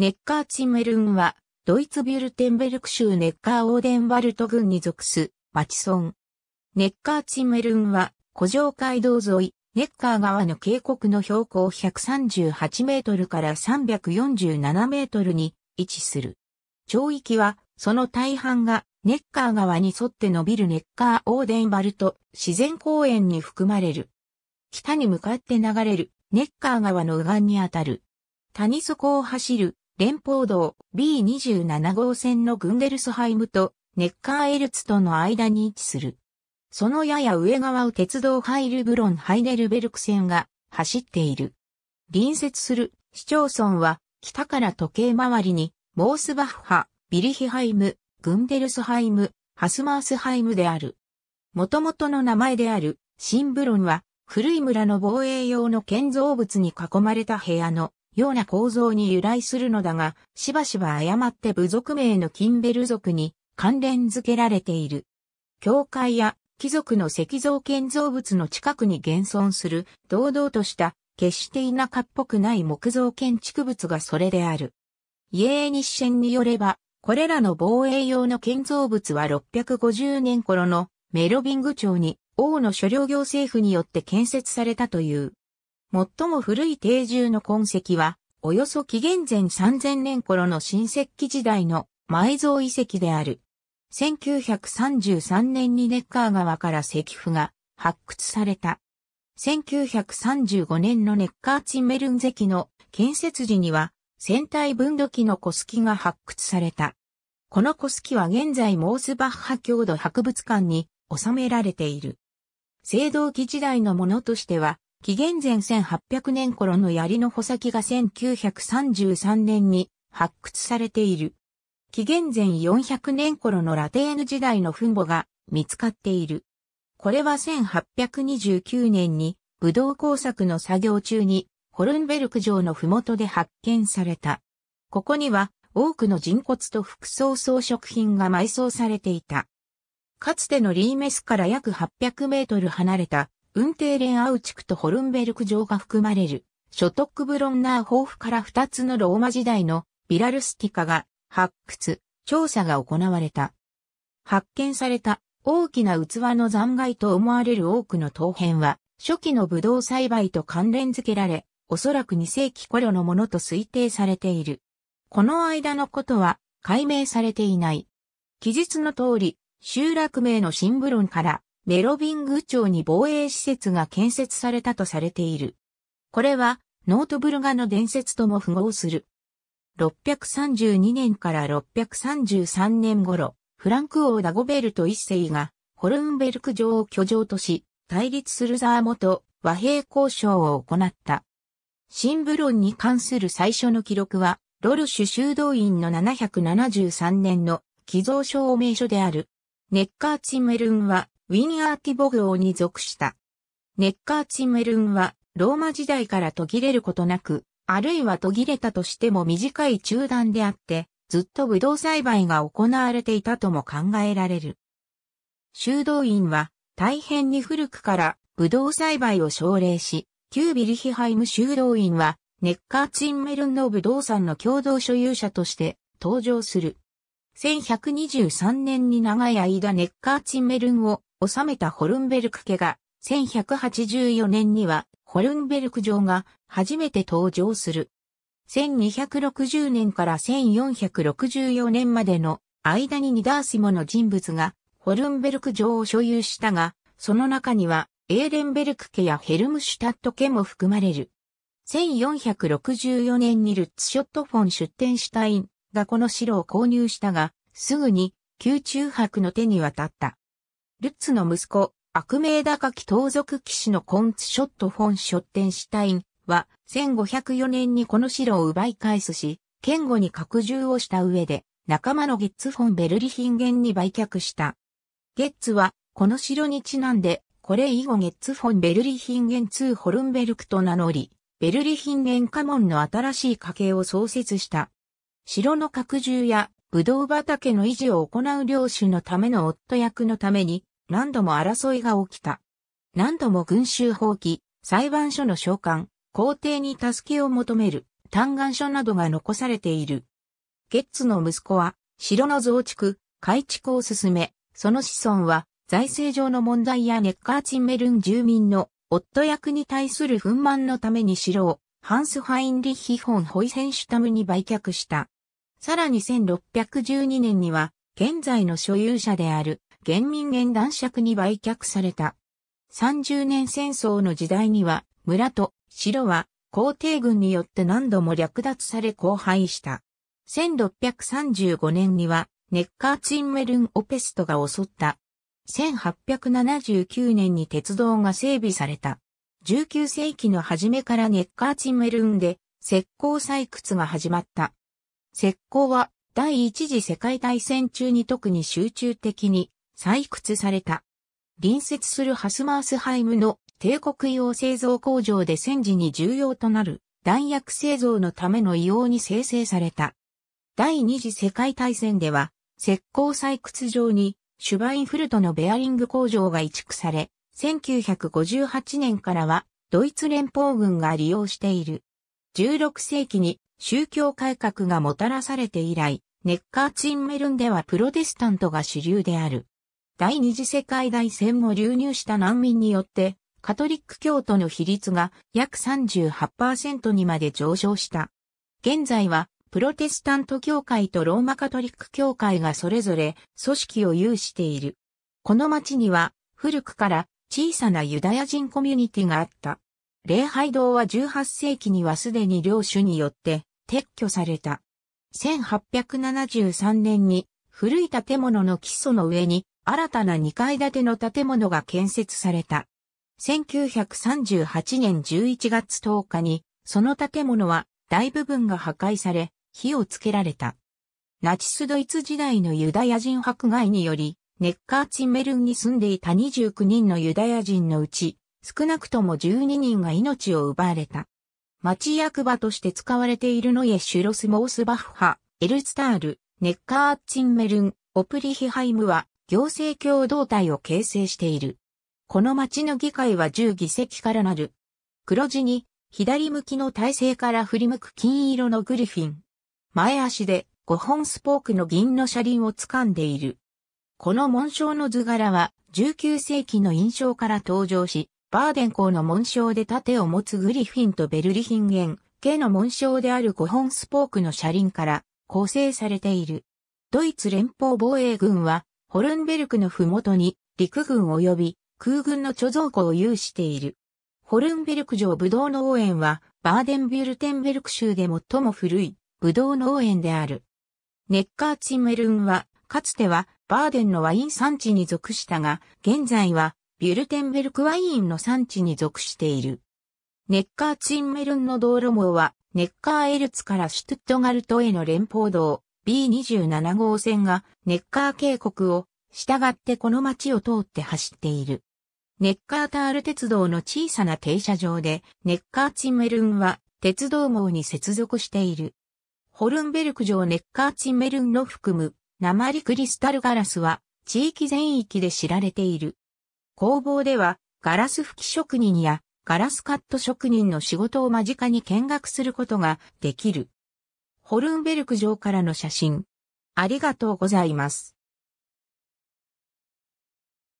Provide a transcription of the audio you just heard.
ネッカーチメルンは、ドイツビュルテンベルク州ネッカーオーデンバルト郡に属す、町村。ネッカーチメルンは、古城街道沿い、ネッカー川の渓谷の標高138メートルから347メートルに位置する。町域は、その大半がネッカー川に沿って伸びるネッカーオーデンバルト自然公園に含まれる。北に向かって流れるネッカー川の右岸にあたる。谷底を走る連邦道 B27 号線のグンデルスハイムとネッカーエルツとの間に位置する。そのやや上側を鉄道ハイルブロン・ハイデルベルク線が走っている。隣接する市町村は北から時計回りにモースバッハ、ビリヒハイム、グンデルスハイム、ハスマースハイムである。元々の名前であるシンブロンは古い村の防衛用の建造物に囲まれた部屋のような構造に由来するのだが、しばしば誤って部族名のキンベル族に関連付けられている。教会や貴族の石像建造物の近くに現存する堂々とした決して田舎っぽくない木造建築物がそれである。イエーニッシェンによれば、これらの防衛用の建造物は650年頃のメロビング町に王の所領行政府によって建設されたという。最も古い定住の痕跡は、およそ紀元前3000年頃の新石器時代の埋蔵遺跡である。1933年にネッカー川から石符が発掘された。1935年のネッカーチンメルン石の建設時には、戦隊分度器の古式が発掘された。この古式は現在モースバッハ郷土博物館に収められている。青銅器時代のものとしては、紀元前1800年頃の槍の穂先が1933年に発掘されている。紀元前400年頃のラテーヌ時代の墳墓が見つかっている。これは1829年に武道工作の作業中にホルンベルク城の麓で発見された。ここには多くの人骨と服装装飾品が埋葬されていた。かつてのリーメスから約800メートル離れた運転レンアウチクとホルンベルク城が含まれる、ショトックブロンナー豊富から二つのローマ時代のビラルスティカが発掘、調査が行われた。発見された大きな器の残骸と思われる多くの陶片は、初期のブドウ栽培と関連付けられ、おそらく2世紀頃のものと推定されている。この間のことは解明されていない。記述の通り、集落名の新ブロンからメロビング町に防衛施設が建設されたとされている。これは、ノートブルガの伝説とも符合する。632年から633年頃、フランク王ダゴベルト一世が、ホルンベルク城を居城とし、対立するザーモと和平交渉を行った。新ブロンに関する最初の記録は、ロルシュ修道院の773年の寄贈証明書である。ネッカー・チメルンはウィニアーティボ号に属した。ネッカーチメルンは、ローマ時代から途切れることなく、あるいは途切れたとしても短い中断であって、ずっとブドウ栽培が行われていたとも考えられる。修道院は、大変に古くからブドウ栽培を奨励し、旧ビリヒハイム修道院は、ネッカーチンメルンのブドウ産の共同所有者として登場する。1123年に長い間ネッカーチンメルンを治めたホルンベルク家が、1184年にはホルンベルク城が初めて登場する。1260年から1464年までの間に2ダーシモの人物がホルンベルク城を所有したが、その中にはエーレンベルク家やヘルムシュタット家も含まれる。1464年にルッツショットフォン出展シュタインがこの城を購入したが、すぐに宮中博の手に渡った。ルッツの息子、悪名高き盗賊騎士のコンツショット・フォン・ショッテンシュタインは、1504年にこの城を奪い返すし、堅固に拡充をした上で、仲間のゲッツ・フォン・ベルリヒンゲンに売却した。ゲッツは、この城にちなんで、これ以後ゲッツ・フォン・ベルリヒンゲン2ホルンベルクと名乗り、ベルリヒンゲン家紋の新しい家系を創設した。城の拡充や、ブドウ畑の維持を行う領主のための夫役のために、何度も争いが起きた。何度も群衆放棄、裁判所の召喚、皇帝に助けを求める、嘆願書などが残されている。ゲッツの息子は、城の増築、改築を進め、その子孫は、財政上の問題やネッカーチンメルン住民の夫役に対する憤懣のために城を、ハンス・ハインリッヒ・ホン・ホイセンシュタムに売却した。さらに1612年には、現在の所有者である原民元男爵に売却された。30年戦争の時代には、村と城は皇帝軍によって何度も略奪され荒廃した。1635年には、ネッカーツインメルン・オペストが襲った。1879年に鉄道が整備された。19世紀の初めからネッカーチンメルンで石膏採掘が始まった。石膏は第一次世界大戦中に特に集中的に採掘された。隣接するハスマースハイムの帝国用製造工場で戦時に重要となる弾薬製造のための硫黄に生成された。第二次世界大戦では、石膏採掘場にシュバインフルトのベアリング工場が移築され、1958年からはドイツ連邦軍が利用している。16世紀に宗教改革がもたらされて以来、ネッカーツインメルンではプロテスタントが主流である。第二次世界大戦後流入した難民によって、カトリック教徒の比率が約38%にまで上昇した。現在は、プロテスタント教会とローマカトリック教会がそれぞれ組織を有している。この町には、古くから小さなユダヤ人コミュニティがあった。礼拝堂は18世紀にはすでに領主によって撤去された。1873年に古い建物の基礎の上に新たな2階建ての建物が建設された。1938年11月10日に、その建物は大部分が破壊され、火をつけられた。ナチスドイツ時代のユダヤ人迫害により、ネッカーチンメルンに住んでいた29人のユダヤ人のうち、少なくとも12人が命を奪われた。町役場として使われているノイエ・シュロス・モースバッハ、エルスタール、ネッカーチンメルン、オプリヒハイムは行政共同体を形成している。この町の議会は10議席からなる。黒地に、左向きの体勢から振り向く金色のグリフィン。前足で5本スポークの銀の車輪を掴んでいる。この紋章の図柄は19世紀の印象から登場し、バーデン校の紋章で盾を持つグリフィンとベルリヒンゲン、系の紋章である5本スポークの車輪から構成されている。ドイツ連邦防衛軍はホルンベルクのふもとに陸軍及び空軍の貯蔵庫を有している。ホルンベルク城ブドウ農園はバーデンビュルテンベルク州で最も古いブドウ農園である。ネッカーチメルンはかつてはバーデンのワイン産地に属したが、現在はビュルテンベルクワインの産地に属している。ネッカーチンメルンの道路網はネッカーエルツからシュトゥットガルトへの連邦道、B27 号線がネッカー渓谷を従ってこの町を通って走っている。ネッカータール鉄道の小さな停車場でネッカーチンメルンは鉄道網に接続している。ホルンベルク城ネッカーチンメルンの含む鉛クリスタルガラスは地域全域で知られている。工房ではガラス吹き職人やガラスカット職人の仕事を間近に見学することができる。ホルンベルク城からの写真。ありがとうございます。